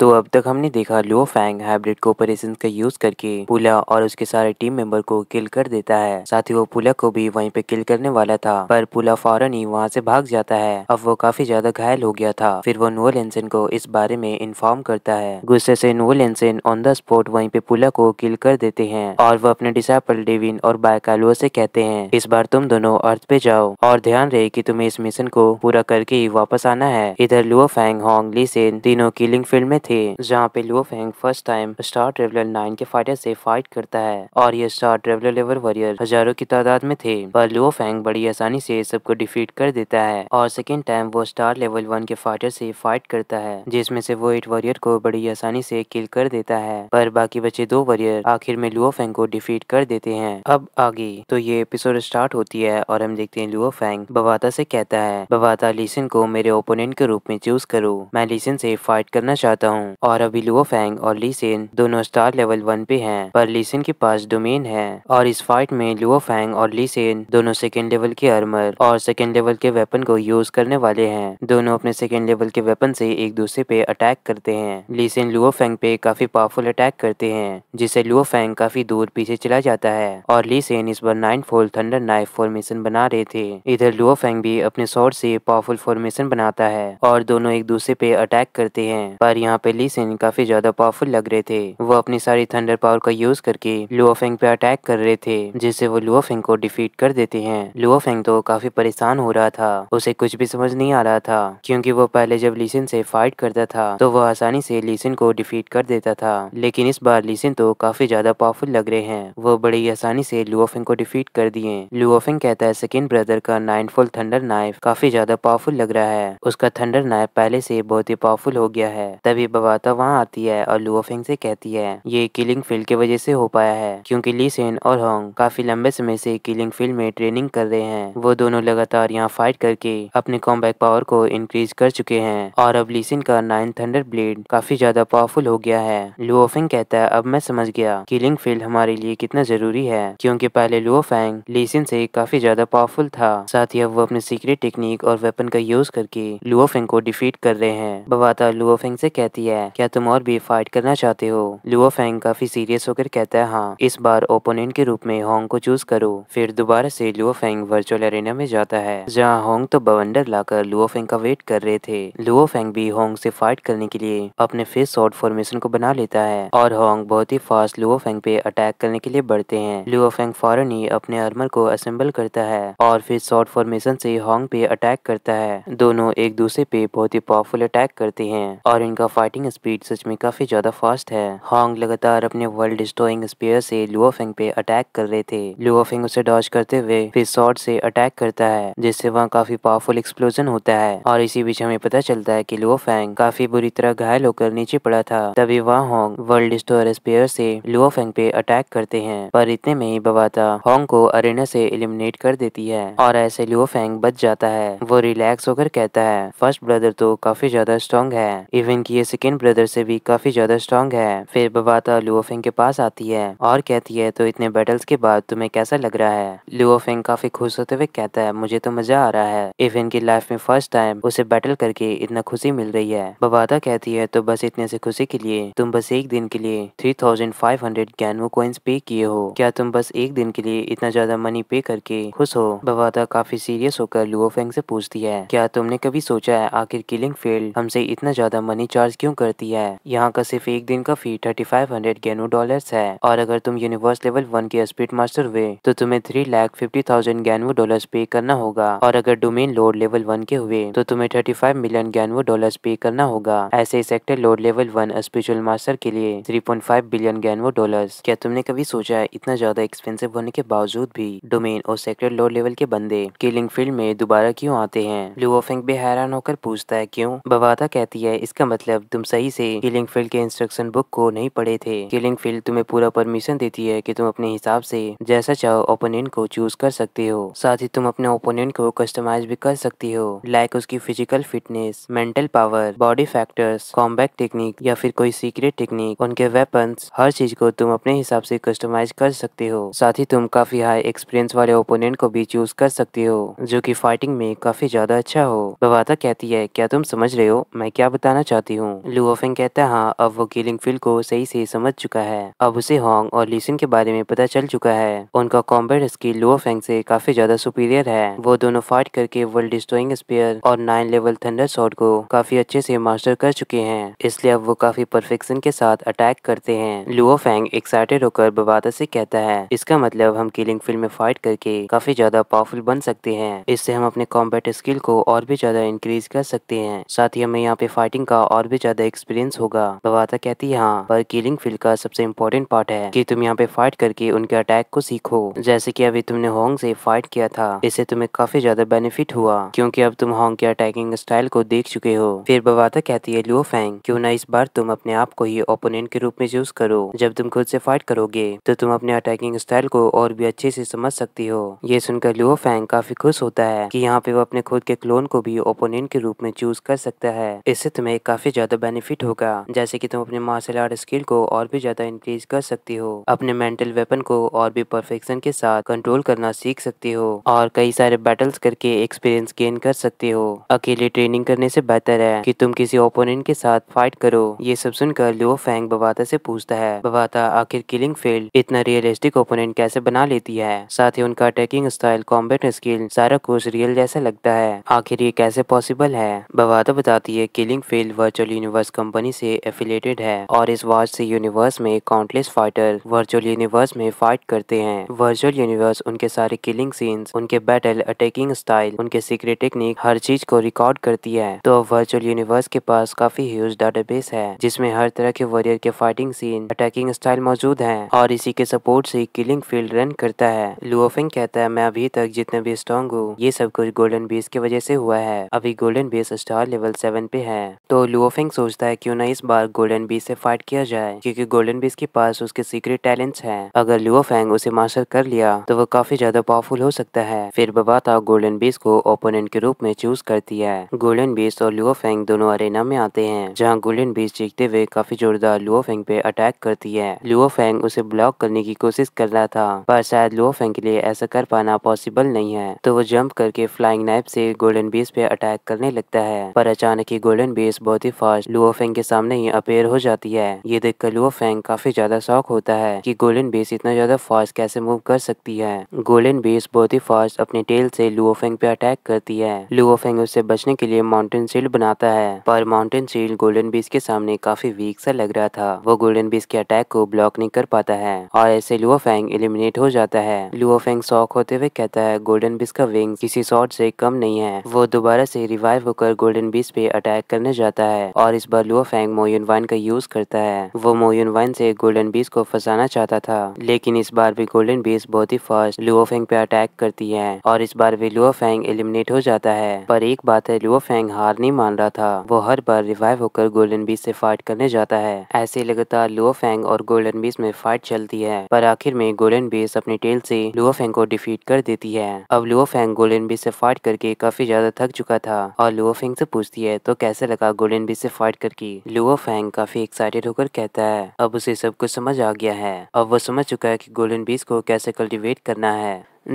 तो अब तक हमने देखा लो फैंग हाइब्रिड को का यूज करके पुला और उसके सारे टीम मेंबर को किल कर देता है साथ ही वो पुला को भी वहीं पे किल करने वाला था पर पुला फौरन ही वहाँ से भाग जाता है अब वो काफी ज्यादा घायल हो गया था फिर वो नोल एनसन को इस बारे में इन्फॉर्म करता है गुस्से से Nolanson on the spot वही पे पुला को किल कर देते हैं और वो अपने डिसाइपल डेविन और बायकालो से कहते हैं इस बार तुम दोनों अर्थ पे जाओ और ध्यान रहे की तुम्हें इस मिशन को पूरा करके ही वापस आना है इधर Luo Feng Hong Lei Shen तीनों किलिंग फील्ड में थे जहाँ पे Luo Feng first time star traveler nine के फाइटर से फाइट करता है और ये स्टार ट्रेवलर लेवर वॉरियर हजारों की तादाद में थे पर लो फेंग बड़ी आसानी से सबको डिफीट कर देता है और सेकेंड टाइम वो स्टार लेवल वन के फाइटर से फाइट करता है जिसमे से वो एट वॉरियर को बड़ी आसानी से किल कर देता है पर बाकी बचे दो वॉरियर आखिर में लुओ फेंग को डिफीट कर देते हैं अब आगे तो ये एपिसोड स्टार्ट होती है और हम देखते हैं लुओ फेंग बवाता से कहता है बवाता लीसन को मेरे ओपोनेंट के रूप में चूज करो मैं लीसन से फाइट करना चाहता हूँ हूँ और अभी फैंग और लीसिन दोनों स्टार लेवल वन पे हैं पर लीसिन के पास डोमेन है और इस फाइट में फैंग और लीसिन दोनों सेकेंड लेवल के अर्मर और सेकेंड लेवल के वेपन को यूज करने वाले हैं दोनों अपने सेकेंड लेवल के वेपन से एक दूसरे पे अटैक करते हैं लीसिन फैंग पे काफी पावरफुल अटैक करते हैं जिसे फैंग काफी दूर पीछे चला जाता है और लीसिन इस बार nine fold thunder knife formation बना रहे थे इधर फैंग भी अपने शॉर्ट से पावरफुल फॉर्मेशन बनाता है और दोनों एक दूसरे पे अटैक करते हैं पर यहाँ पे ली सेन काफी ज्यादा पावरफुल लग रहे थे वो अपनी सारी थंडर पावर का यूज करके लुअफेंग पे अटैक कर रहे थे जिससे वो लुअफेंग को डिफीट कर देते हैं लुअफेंग तो काफी परेशान हो रहा था उसे कुछ भी समझ नहीं आ रहा था क्योंकि वो पहले जब लीसिन से फाइट करता था तो वो आसानी से लीसिन को डिफीट कर देता था लेकिन इस बार लीसिन तो काफी ज्यादा पावरफुल लग रहे हैं वो बड़ी आसानी से लुअफेंग को डिफीट कर दिए लुअफेंग कहता है सेकेंड ब्रदर का नाइन फोल थंडर नाइफ काफी ज्यादा पावरफुल लग रहा है उसका थंडर नाइफ पहले से बहुत ही पावरफुल हो गया है तभी बवाता वहाँ आती है और लुओफेंग से कहती है ये किलिंग फील्ड की वजह से हो पाया है क्योंकि ली सेन और होंग काफी लंबे समय से किलिंग फील्ड में ट्रेनिंग कर रहे हैं वो दोनों लगातार यहाँ फाइट करके अपने कॉम्बैक पावर को इंक्रीज कर चुके हैं और अब लीसिन का नाइन थंडर ब्लेड काफी ज्यादा पावरफुल हो गया है लुओफेंग कहता है अब मैं समझ गया किलिंग फील्ड हमारे लिए कितना जरूरी है क्योंकि पहले लुओफेंग लीसिन से काफी ज्यादा पावरफुल था साथ ही अब वो अपने सीक्रेट टेक्निक और वेपन का यूज करके लुओफेंग को डिफीट कर रहे हैं बवाता लुओफेंग से कहती कहती है क्या तुम और भी फाइट करना चाहते हो लुओ फेंग काफी सीरियस होकर कहता है हाँ इस बार ओपोनेंट के रूप में होंग को चूज करो फिर दोबारा से लुओ फेंग वर्चुअल अरेना में जाता है जहाँ होंग तो बवंडर लाकर लुओ फेंग का वेट कर रहे थे लुओ फेंग भी होंग से फाइट करने के लिए अपने फेस शॉर्ट फॉर्मेशन को बना लेता है और होंग बहुत ही फास्ट लुओ फेंग पे अटैक करने के लिए बढ़ते हैं लुओ फेंग फॉरन ही अपने आर्मर को असेंबल करता है और फिर शॉर्ट फॉर्मेशन से होंग पे अटैक करता है दोनों एक दूसरे पे बहुत ही पावरफुल अटैक करते हैं और इनका फाइट बैटिंग स्पीड सच में काफी ज्यादा फास्ट है हॉन्ग लगातार अपने वर्ल्ड डिस्ट्रॉइंग स्पेयर से लुओफेंग पे अटैक कर रहे थे लुओफेंग उसे डॉज करते हुए फिर शॉर्ट से अटैक करता है जिससे वहाँ काफी पावरफुल एक्सप्लोजन होता है और इसी बीच हमें पता चलता है की लुओफेंग काफी बुरी तरह घायल होकर नीचे पड़ा था तभी वहाँ हॉन्ग वर्ल्ड डिस्ट्रॉयर स्पेयर से लुओफेंग पे अटैक करते हैं पर इतने में ही बवाता हॉन्ग को अरेना से एलिमिनेट कर देती है और ऐसे लुओफेंग बच जाता है वो रिलैक्स होकर कहता है फर्स्ट ब्रदर तो काफी ज्यादा स्ट्रॉन्ग है इवन की सेकेंड ब्रदर से भी काफी ज्यादा स्ट्रॉन्ग है फिर बवाता लुओफिंग के पास आती है और कहती है तो इतने बैटल्स के बाद तुम्हें कैसा लग रहा है लुओफिंग काफी खुश होते हुए कहता है मुझे तो मजा आ रहा है इवन की लाइफ में फर्स्ट टाइम उसे बैटल करके इतना खुशी मिल रही है बवाता कहती है तो बस इतने से खुशी के लिए तुम बस एक दिन के लिए थ्री थाउजेंड फाइव हंड्रेड गैनवो कॉइन्स पे किए हो क्या तुम बस एक दिन के लिए इतना ज्यादा मनी पे करके खुश हो बबाता काफी सीरियस होकर लुओफेंग से पूछती है क्या तुमने कभी सोचा है आखिर किलिंग फील्ड हमसे इतना ज्यादा मनी चार्ज क्यों खत्म करती है यहाँ का सिर्फ एक दिन का फी थर्टी फाइव हंड्रेड गेनो डॉलर है और अगर तुम यूनिवर्स लेवल वन के स्पीड मास्टर हुए तो तुम्हें थ्री लाख फिफ्टी थाउजेंड गेनवो डॉलर पे करना होगा और अगर डोमेन लोड लेवल वन के हुए तो तुम्हें थर्टी फाइव मिलियन गेनवो डॉलर पे करना होगा ऐसे sector lord level one special master के लिए थ्री पॉइंट फाइव बिलियन गैनवो डॉलर क्या तुमने कभी सोचा है इतना ज्यादा एक्सपेंसिव होने के बावजूद भी डोमेन और सेक्टर लोड लेवल के बंदे किलिंग फील्ड में दोबारा क्यों आते हैं लुओफेंग भी हैरान होकर पूछता है क्यों बवादा कहती है इसका मतलब तुम सही से किलिंग फील्ड के इंस्ट्रक्शन बुक को नहीं पढ़े थे किलिंग फील्ड तुम्हें पूरा परमिशन देती है कि तुम अपने हिसाब से जैसा चाहो ओपोनेंट को चूज कर सकते हो साथ ही तुम अपने ओपोनेंट को कस्टमाइज भी कर सकती हो लाइक उसकी physical fitness mental power body factors combat technique या फिर कोई सीक्रेट टेक्निक उनके वेपन हर चीज को तुम अपने हिसाब से कस्टमाइज कर सकते हो साथ ही तुम काफी हाई एक्सपीरियंस वाले ओपोनेंट को भी चूज कर सकते हो जो की फाइटिंग में काफी ज्यादा अच्छा हो बवाता कहती है क्या तुम समझ रहे हो मैं क्या बताना चाहती हूँ लुओफेंग कहता है हाँ अब वो किलिंग फील्ड को सही से समझ चुका है अब उसे हॉन्ग और लीसिन के बारे में पता चल चुका है उनका कॉम्बेट स्किल लुओफेंग से काफी ज्यादा सुपीरियर है वो दोनों फाइट करके वर्ल्ड डिस्ट्रोइंग स्पेयर और नाइन लेवल थंडर शॉट को काफी अच्छे से मास्टर कर चुके हैं इसलिए अब वो काफी परफेक्शन के साथ अटैक करते हैं लुओफेंग एक्साइटेड होकर बबादा से कहता है इसका मतलब हम किलिंग फील्ड में फाइट करके काफी ज्यादा पावरफुल बन सकते हैं इससे हम अपने कॉम्बेट स्किल को और भी ज्यादा इंक्रीज कर सकते हैं साथ ही हमें यहाँ पे फाइटिंग का और भी ज्यादा ज्यादा एक्सपीरियंस होगा बवाता कहती है हाँ पर किलिंग फील्ड का सबसे इम्पोर्टेंट पार्ट है कि तुम यहाँ पे फाइट करके उनके अटैक को सीखो जैसे कि अभी तुमने होंग से फाइट किया था इससे तुम्हें काफी ज्यादा बेनिफिट हुआ क्योंकि अब तुम होंग के अटैकिंग स्टाइल को देख चुके हो फिर बवाता कहती है लियो फैंग क्यों ना इस बार तुम अपने आप को ही ओपोनेंट के रूप में यूज करो जब तुम खुद से फाइट करोगे तो तुम अपने अटैकिंग स्टाइल को और भी अच्छे से समझ सकती हो ये सुनकर लियो फैंग काफी खुश होता है कि यहाँ पे वो अपने खुद के क्लोन को भी ओपोनेंट के रूप में चूज कर सकता है इससे तुम्हें काफी ज्यादा बेनिफिट होगा जैसे कि तुम अपने मार्शल आर्ट स्किल को और भी ज्यादा इंक्रीज कर सकती हो अपने मेंटल वेपन को और भी परफेक्शन के साथ कंट्रोल करना सीख सकती हो और कई सारे बैटल्स करके एक्सपीरियंस गेन कर सकती हो अकेले ट्रेनिंग करने से बेहतर है कि तुम किसी ओपोनेंट के साथ फाइट करो ये सब सुनकर लियो फैंग बवाता से पूछता है बवाता आखिर किलिंग फील्ड इतना रियलिस्टिक ओपोनेंट कैसे बना लेती है साथ ही उनका अटैकिंग स्टाइल कॉम्बेट स्किल सारा कुछ रियल जैसा लगता है आखिर ये कैसे पॉसिबल है बवाता बताती है killing field virtual universe universe company से एफिलेटेड है और इस वाच यूनिवर्स में काउंटलेस फाइटर वर्चुअल यूनिवर्स में फाइट करते हैं वर्चुअल यूनिवर्स उनके सारे किलिंग सीन्स उनके बैटल अटैकिंग स्टाइल उनके सीक्रेट टेक्निक हर चीज को रिकॉर्ड करती है तो वर्चुअल यूनिवर्स के पास काफी ह्यूज डाटाबेस है जिसमें हर तरह के वॉरियर के फाइटिंग सीन अटैकिंग स्टाइल मौजूद है और इसी के सपोर्ट से किलिंग फील्ड रन करता है लुओफिंग कहता है मैं अभी तक जितने भी स्ट्रॉन्ग हूँ ये सब कुछ गोल्डन बेस की वजह से हुआ है अभी golden beast star level seven पे है तो लुओफिंग सोचता है क्यों ना इस बार गोल्डन बीस से फाइट किया जाए क्योंकि गोल्डन बीस के पास उसके सीक्रेट टैलेंट्स हैं अगर लियो फैंग उसे मास्टर कर लिया तो वो काफी ज्यादा पावरफुल हो सकता है फिर बबाता गोल्डन बीस को ओपोनेंट के रूप में चूज करती है गोल्डन बीस और लियो फैंग दोनों अरेना में आते हैं जहाँ गोल्डन बीस जीतते हुए काफी जोरदार लियो फैंग पे अटैक करती है लियो फैंग उसे ब्लॉक करने की कोशिश कर रहा था पर शायद लियो फैंग के लिए ऐसा कर पाना पॉसिबल नहीं है तो वो जंप करके फ्लाइंग नाइफ से गोल्डन बीस पे अटैक करने लगता है पर अचानक ही गोल्डन बीस बहुत ही फास्ट लुओफेंग के सामने ही अपेयर हो जाती है ये देखकर लुओफेंग काफी ज्यादा शौक होता है कि गोल्डन बेस इतना ज्यादा फास्ट कैसे मूव कर सकती है गोल्डन बेस बहुत ही फास्ट अपने टेल से लुओफेंग पे अटैक करती है लुओफेंग उससे बचने के लिए माउंटेन शील्ड बनाता है पर माउंटेन शील्ड गोल्डन बीस के सामने काफी वीक सा लग रहा था वो गोल्डन बीस के अटैक को ब्लॉक नहीं कर पाता है और ऐसे लुओफेंग एलिमिनेट हो जाता है लुओफेंग शौक होते हुए कहता है गोल्डन बीस का विंग किसी शॉर्ट से कम नहीं है वो दोबारा से रिवाइव होकर गोल्डन बीस पे अटैक करने जाता है और इस इस बार लुआ फेंग मोयन वाइन का यूज करता है वो मोयन वाइन से गोल्डन बीस को फंसाना चाहता था लेकिन इस बार भी गोल्डन बीस बहुत ही फास्ट लुओ फेंग पे अटैक करती है और इस बार भी लुओ फैंग एलिमिनेट हो जाता है पर एक बात है लुओ फेंग हार नहीं मान रहा था वो हर बार रिवाइव होकर गोल्डन बीस से फाइट करने जाता है ऐसे लगातार लुओ फैंग और गोल्डन बीस में फाइट चलती है पर आखिर में गोल्डन बीस अपनी टेल से लुओ फेंग को डिफीट कर देती है अब लुओ फैंग गोल्डन बीस से फाइट करके काफी ज्यादा थक चुका था और लुओ फेंग से पूछती है तो कैसे लगा गोल्डन बीस से फाइट फाइट करके लुओ फैंग काफी एक्साइटेड होकर कहता है अब उसे सब कुछ समझ आ गया है अब वो समझ चुका है कि गोल्डन बीज को कैसे कल्टीवेट करना है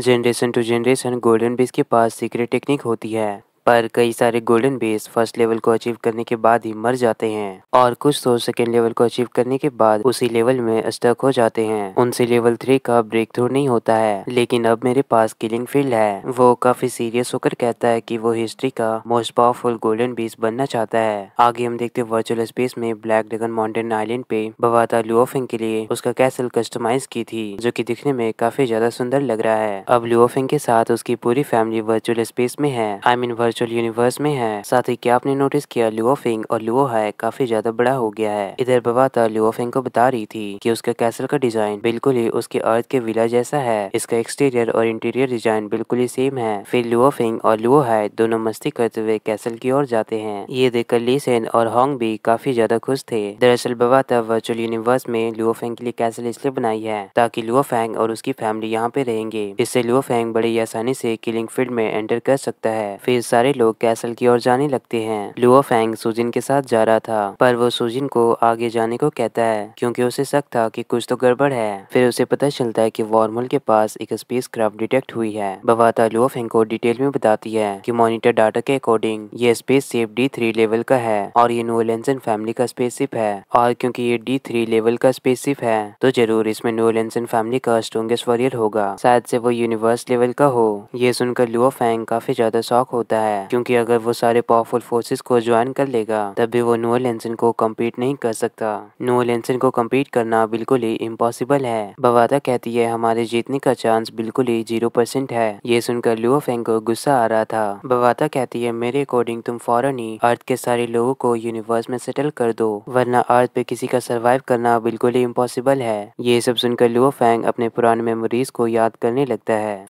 जेनरेशन टू जेनरेशन गोल्डन बीज के पास सीक्रेट टेक्निक होती है पर कई सारे गोल्डन बेस फर्स्ट लेवल को अचीव करने के बाद ही मर जाते हैं और कुछ तो सेकेंड लेवल को अचीव करने के बाद उसी लेवल में स्टक हो जाते हैं उनसे लेवल थ्री का ब्रेक थ्रू नहीं होता है लेकिन अब मेरे पास किलिंग फील्ड है वो काफी सीरियस होकर कहता है कि वो हिस्ट्री का मोस्ट पावरफुल गोल्डन बीस बनना चाहता है आगे हम देखते वर्चुअल स्पेस में ब्लैक ड्रगन माउंटेन आइलैंड पे बवाता लुओफिंग के लिए उसका कैसल कस्टमाइज की थी जो की दिखने में काफी ज्यादा सुंदर लग रहा है अब लुओफिंग के साथ उसकी पूरी फैमिली वर्चुअल स्पेस में है आई मीन वर्चुअल यूनिवर्स में है साथ ही क्या आपने नोटिस किया लुओफिंग और लुओ है काफी ज्यादा बड़ा हो गया है इधर बवाता लुओफिंग को बता रही थी कि उसका कैसल का डिजाइन बिल्कुल ही उसके अर्थ के विला जैसा है इसका एक्सटीरियर और इंटीरियर डिजाइन बिल्कुल ही सेम है फिर लुओफिंग और लुओ हाई दोनों मस्ती करते हुए कैसल की ओर जाते हैं ये देखकर ली सेन और हॉन्ग भी काफी ज्यादा खुश थे दरअसल बवाता वर्चुअल यूनिवर्स में लुओफेंग के लिए कैसल इसलिए बनाई है ताकि लुओफेंग और उसकी फैमिली यहाँ पे रहेंगे इससे लुओफेंग बड़ी आसानी से किलिंग फील्ड में एंटर कर सकता है फिर सारे लोग कैसल की ओर जाने लगते हैं लुओ फैंग सुजिन के साथ जा रहा था पर वो सुजिन को आगे जाने को कहता है क्योंकि उसे शक था कि कुछ तो गड़बड़ है फिर उसे पता चलता है कि वार्मल के पास एक स्पेस क्राफ्ट डिटेक्ट हुई है बवाता लुओ फैंग को डिटेल में बताती है की मोनिटर डाटा के अकॉर्डिंग ये spaceship D three level का है और ये नोलेंसन फैमिली का स्पेसशिप है और क्यूँकी ये डी थ्री लेवल का स्पेसशिप है तो जरूर इसमें नोलेंसन फैमिली का स्ट्रोंगेस्ट वॉरियर होगा शायद से वो यूनिवर्स लेवल का हो ये सुनकर लुओ फैंग काफी ज्यादा शौक होता है है क्योंकि अगर वो सारे पावरफुल फोर्सेस को ज्वाइन कर लेगा तब भी वो नो लेंसन को कम्पीट नहीं कर सकता नो लेंसन को कम्पीट करना बिल्कुल ही इम्पॉसिबल है बवादा कहती है हमारे जीतने का चांस बिल्कुल ही जीरो परसेंट है ये सुनकर लुओ फेंग को गुस्सा आ रहा था बवादा कहती है मेरे अकॉर्डिंग तुम फौरन ही अर्थ के सारे लोगों को यूनिवर्स में सेटल कर दो वरना अर्थ पे किसी का सर्वाइव करना बिल्कुल ही इम्पॉसिबल है ये सब सुनकर लुओ फेंग अपने पुराने मेमोरीज को याद करने लगता है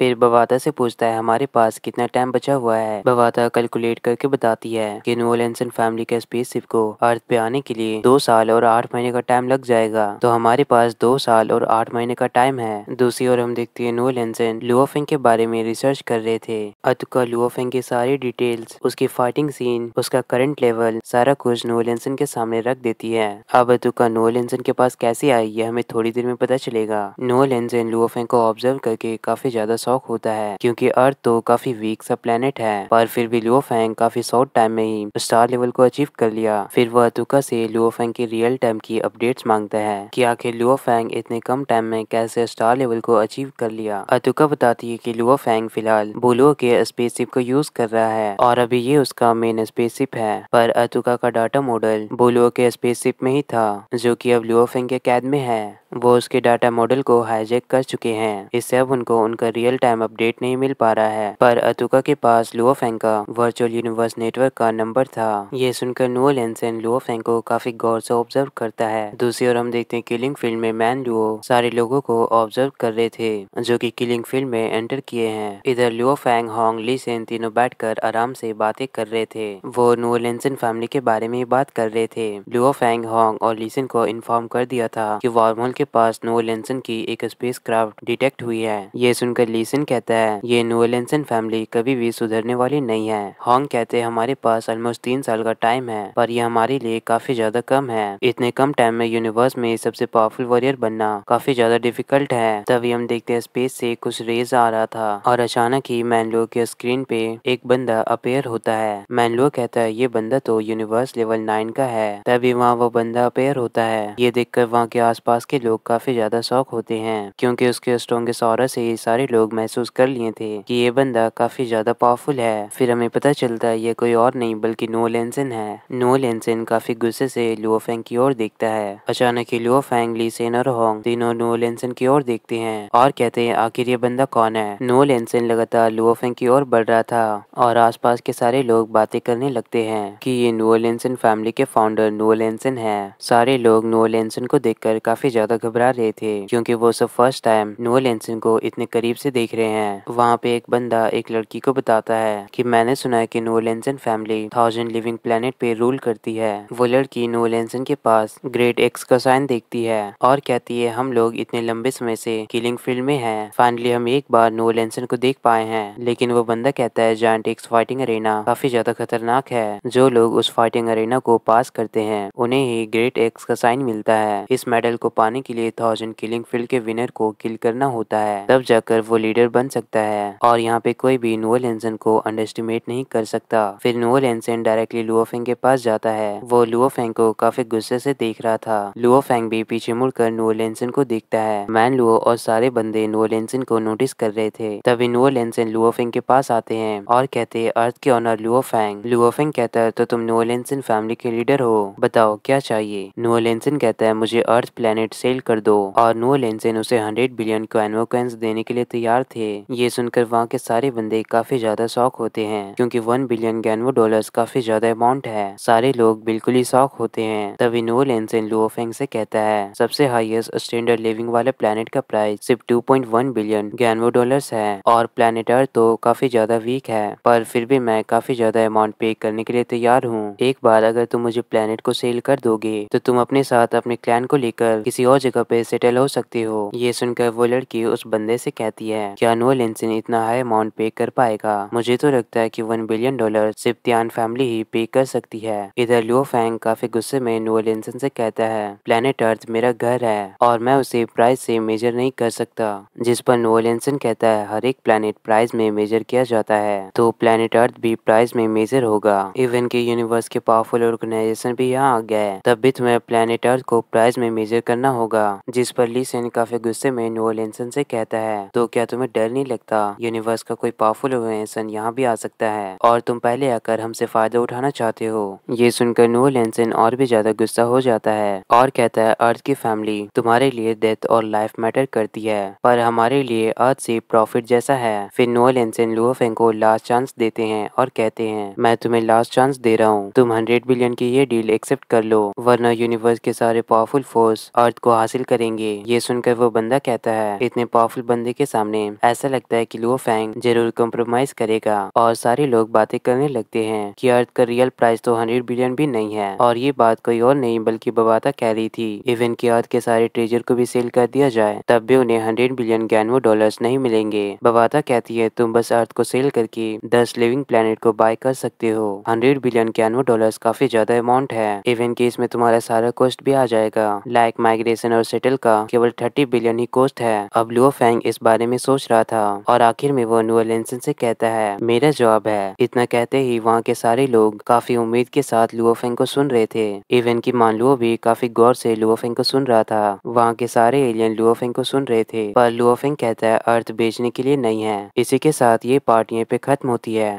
फिर बवाता से पूछता है हमारे पास कितना टाइम बचा हुआ है बवाता कैलकुलेट करके बताती है कि नोलेंसन फैमिली के स्पेसशिप को अर्थ पे आने के लिए दो साल और आठ महीने का टाइम लग जाएगा तो हमारे पास दो साल और आठ महीने का टाइम है दूसरी ओर हम देखते हैं नोलेंसन लुओफेंग के बारे में रिसर्च कर रहे थे अतुका लुओफेंग की सारी डिटेल्स उसकी फाइटिंग सीन उसका करंट लेवल सारा कुछ नोलेंसन के सामने रख देती है अब अतुका नोलेंसन के पास कैसे आई ये हमें थोड़ी देर में पता चलेगा नोलेंसन लुओफेंग को ऑब्जर्व करके काफी ज्यादा शौक होता है क्योंकि अर्थ तो काफी वीक सा प्लेनेट है पर फिर भी लुओ फैंग काफी शॉर्ट टाइम में ही स्टार लेवल को अचीव कर लिया फिर वह तुका से लुओ फैंग की रियल टाइम की अपडेट्स मांगता है कि आखिर लुओ फैंग इतने कम टाइम में कैसे स्टार लेवल को अचीव कर लिया अतुका बताती है की लुओ फैंग फिलहाल बोलो के स्पेसशिप को यूज कर रहा है और अभी ये उसका मेन स्पेसशिप है पर अतुका का डाटा मॉडल बोलो के स्पेसशिप में ही था जो कि अब लुओ फैंग के कैद में है वो उसके डाटा मॉडल को हाईजेक कर चुके हैं इससे अब उनको उनका रियल टाइम अपडेट नहीं मिल पा रहा है पर अतुका के पास लुओफेंग का वर्चुअल यूनिवर्स नेटवर्क का नंबर था ये सुनकर नुओ लेंसन लुओ फेंग को काफी गौर से ऑब्जर्व करता है दूसरी ओर हम देखते हैं किलिंग फील्ड में मैन लुओ सारे लोगो को ऑब्जर्व कर रहे थे जो की किलिंग फील्ड में एंटर किए हैं इधर Luo Feng Hong Lei Shen तीनों बैठकर आराम से बातें कर रहे थे वो नुओ लेंसन फैमिली के बारे में बात कर रहे थे लुओ फेंग हॉन्ग और लीसन को इन्फॉर्म कर दिया था कि वार्मोल के पास नो लेंसन की एक स्पेस क्राफ्ट डिटेक्ट हुई है ये सुनकर लीसन एलिसन कहता है ये नोएल एलिसन फैमिली कभी भी सुधरने वाली नहीं है हॉन्ग कहते हैं हमारे पास ऑलमोस्ट तीन साल का टाइम है पर यह हमारे लिए काफी ज्यादा कम है इतने कम टाइम में यूनिवर्स में सबसे पावरफुल वॉरियर बनना काफी ज्यादा डिफिकल्ट है तभी हम देखते हैं स्पेस से कुछ रेज आ रहा था और अचानक ही मैनलो के स्क्रीन पे एक बंदा अपेयर होता है मैनलो कहता है ये बंदा तो यूनिवर्स लेवल नाइन का है तभी वहाँ वो बंदा अपेयर होता है ये देखकर वहाँ के आसपास के लोग काफी ज्यादा शौक होते हैं क्योंकि उसके स्ट्रोंगेस्ट और से सारे लोग महसूस कर लिए थे कि ये बंदा काफी ज्यादा पावरफुल है फिर हमें पता चलता है ये कोई और नहीं बल्कि नो लेंसन है नो लेंसन काफी गुस्से से लुओ फेंग की ओर देखता है अचानक ही लुओ फेंग ली सेन और होंग तीनों नो लेंसन की ओर देखते हैं और कहते हैं आखिर ये बंदा कौन है नो लेंसन लगातार लुओ फेंग की ओर बढ़ रहा था और पास के सारे लोग बातें करने लगते है की ये नो लेंसन फैमिली के फाउंडर नो लेंसन है सारे लोग नो लेंसन को कर काफी ज्यादा घबरा रहे थे क्यूँकी वो सब फर्स्ट टाइम नो लेंसन को इतने करीब से देख रहे हैं वहाँ पे एक बंदा एक लड़की को बताता है कि मैंने सुना है कि Nolanson family thousand living planet पे रूल करती है वो लड़की नोलेंसन के पास ग्रेट एक्स का साइन देखती है और कहती है हम लोग इतने लंबे समय से किलिंग फील्ड में है फाइनली हम एक बार नोलेंसन को देख पाए हैं लेकिन वो बंदा कहता है जॉन्ट एक्स फाइटिंग अरेना काफी ज्यादा खतरनाक है जो लोग उस फाइटिंग अरेना को पास करते हैं उन्हें ही ग्रेट एक्स का साइन मिलता है इस मेडल को पाने के लिए थाउजेंड किलिंग फील्ड के विनर को किल करना होता है तब जाकर वो लीडर बन सकता है और यहाँ पे कोई भी नोएल एनसन को अंडर एस्टिमेट नहीं कर सकता फिर नोएल एनसन डायरेक्टली लुओफेंग के पास जाता है वो लुओफेंग को काफी गुस्से से देख रहा था लुओफेंग भी पीछे मुड़कर नोएल एनसन को देखता है मैन लुओ और सारे बंदे नोएल एनसन को नोटिस कर रहे थे तभी नोएल एनसन लुओफेंग के पास आते हैं और कहते अर्थ के ऑनर लुओफेंग लुओफेंग कहता है तो तुम नोएल एनसन फैमिली के लीडर हो बताओ क्या चाहिए नोएल एनसन कहता है मुझे अर्थ प्लेनेट सेल कर दो और नोएल एनसन उसे हंड्रेड बिलियन को एनवोकेंस देने के लिए तैयार तैयार थे ये सुनकर वहाँ के सारे बंदे काफी ज्यादा शौक होते हैं क्योंकि वन बिलियन गैनवो डॉलर काफी ज्यादा अमाउंट है सारे लोग बिल्कुल ही शौक होते हैं तभी नो लेंसन लुओफेंग से कहता है सबसे हाईएस्ट स्टैंडर्ड लिविंग वाले प्लेनेट का प्राइस सिर्फ वन बिलियन गैनवो डॉलर्स है और प्लेनेट अर्थ तो काफी ज्यादा वीक है पर फिर भी मैं काफी ज्यादा अमाउंट पे करने के लिए तैयार हूँ एक बार अगर तुम मुझे प्लेनेट को सेल कर दोगे तो तुम अपने साथ अपने क्लैन को लेकर किसी और जगह पे सेटल हो सकते हो ये सुनकर वो लड़की उस बंदे से कहती है क्या नो लेंसन इतना हाई अमाउंट पे कर पाएगा मुझे तो लगता है कि वन बिलियन डॉलर सिर्फ त्यान फैमिली ही पे कर सकती है इधर लियो फैंग काफी गुस्से में नो लेंसन से कहता है प्लेनेट अर्थ मेरा घर है और मैं उसे प्राइस से मेजर नहीं कर सकता जिस पर नो लेंसन कहता है हर एक प्लेनेट प्राइस में मेजर किया जाता है तो प्लेनेट अर्थ भी प्राइस में मेजर होगा इवन के यूनिवर्स के पावरफुल ऑर्गेनाइजेशन भी यहाँ आ गया है तब भी तुम्हें प्लेनेट अर्थ को प्राइस में मेजर करना होगा जिस पर लीसेन काफी गुस्से में नो लेंसन से कहता है तो क्या तुम तुम्हें डर नहीं लगता यूनिवर्स का कोई पावरफुल इंसान यहाँ भी आ सकता है और तुम पहले आकर हमसे फायदा उठाना चाहते हो ये सुनकर नोल एनसन और भी ज्यादा गुस्सा हो जाता है और कहता है अर्थ की फैमिली तुम्हारे लिए डेथ और लाइफ मैटर करती है पर हमारे लिए अर्थ से प्रॉफिट जैसा है फिर नोल एनसन लुओफेंग को लास्ट चांस देते हैं और कहते हैं मैं तुम्हें लास्ट चांस दे रहा हूँ तुम हंड्रेड बिलियन की ये डील एक्सेप्ट कर लो वरना यूनिवर्स के सारे पावरफुल फोर्स अर्थ को हासिल करेंगे ये सुनकर वो बंदा कहता है इतने पावरफुल बंदे के सामने टाइम ऐसा लगता है कि लुओ फैंग जरूर कॉम्प्रोमाइज करेगा और सारे लोग बातें करने लगते हैं कि अर्थ का रियल प्राइस तो हंड्रेड बिलियन भी नहीं है और ये बात कोई और नहीं बल्कि बबाता कह रही थी इवन की अर्थ के सारे ट्रेजर को भी सेल कर दिया जाए तब भी उन्हें हंड्रेड बिलियन ग्यानवे डॉलर नहीं मिलेंगे बबाता कहती है तुम बस अर्थ को सेल करके दस लिविंग प्लेनेट को बाय कर सकते हो हंड्रेड बिलियन इक्यानवे डॉलर काफी ज्यादा अमाउंट है इवन की इसमें तुम्हारा सारा कॉस्ट भी आ जाएगा लाइक माइग्रेशन और सेटल का केवल थर्टी बिलियन ही कॉस्ट है अब लुओ फैंग इस बारे में सोच सोच रहा था और आखिर में वो नुअलेंसन से कहता है मेरा जवाब है इतना कहते ही वहाँ के सारे लोग काफी उम्मीद के साथ लुओफेंग को सुन रहे थे इवन की मान लुओ भी काफी गौर से लुओफेंग को सुन रहा था वहाँ के सारे एलियन लुओफेंग को सुन रहे थे पर लुओफेंग कहता है अर्थ बेचने के लिए नहीं है इसी के साथ ये पार्टियां पे खत्म होती है